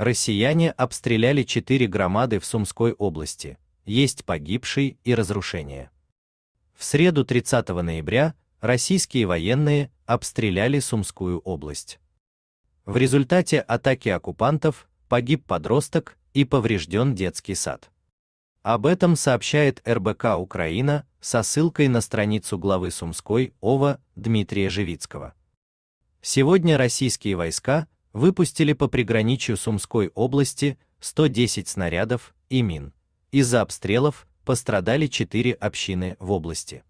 Россияне обстреляли четыре громады в Сумской области, есть погибший и разрушение. В среду 30 ноября российские военные обстреляли Сумскую область. В результате атаки оккупантов погиб подросток и поврежден детский сад. Об этом сообщает РБК Украина со ссылкой на страницу главы Сумской ОВА Дмитрия Живицкого. Сегодня российские войска выпустили по приграничью Сумской области 110 снарядов и мин. Из-за обстрелов пострадали 4 общины в области.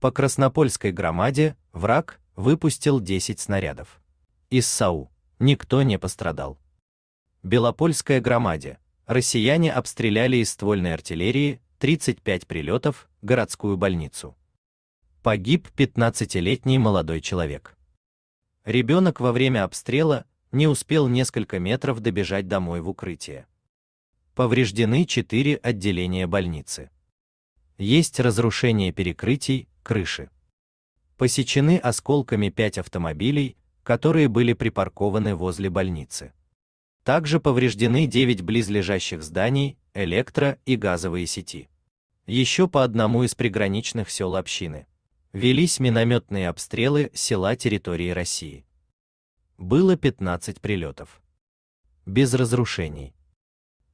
По Краснопольской громаде враг выпустил 10 снарядов. Из САУ никто не пострадал. Белопольская громаде россияне обстреляли из ствольной артиллерии 35 прилетов городскую больницу. Погиб 15-летний молодой человек. Ребенок во время обстрела не успел несколько метров добежать домой в укрытие. Повреждены четыре отделения больницы. Есть разрушение перекрытий, крыши. Посечены осколками пять автомобилей, которые были припаркованы возле больницы. Также повреждены 9 близлежащих зданий, электро- и газовые сети. Еще по одному из приграничных сел общины. Велись минометные обстрелы села территории России было 15 прилетов. Без разрушений.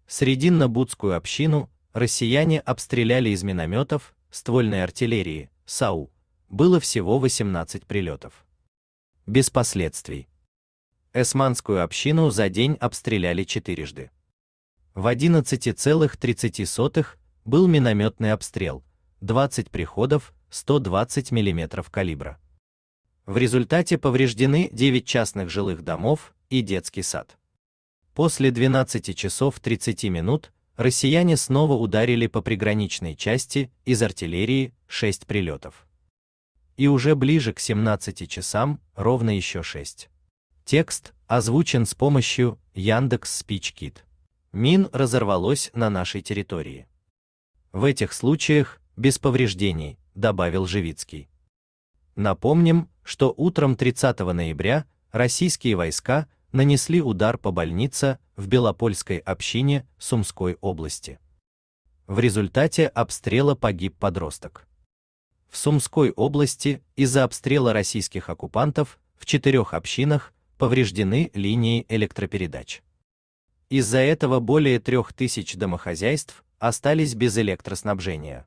Срединно-будскую общину россияне обстреляли из минометов, ствольной артиллерии, САУ. Было всего 18 прилетов. Без последствий. Эсманскую общину за день обстреляли четырежды. В 11,30 был минометный обстрел, 20 приходов, 120 мм калибра. В результате повреждены 9 частных жилых домов и детский сад. После 12 часов 30 минут россияне снова ударили по приграничной части из артиллерии 6 прилетов. И уже ближе к 17 часам ровно еще 6. Текст озвучен с помощью Яндекс Спичкит. Мин разорвалось на нашей территории. В этих случаях без повреждений, добавил Живицкий. Напомним, что утром 30 ноября российские войска нанесли удар по больнице в Белопольской общине Сумской области. В результате обстрела погиб подросток. В Сумской области из-за обстрела российских оккупантов в четырех общинах повреждены линии электропередач. Из-за этого более трех тысяч домохозяйств остались без электроснабжения.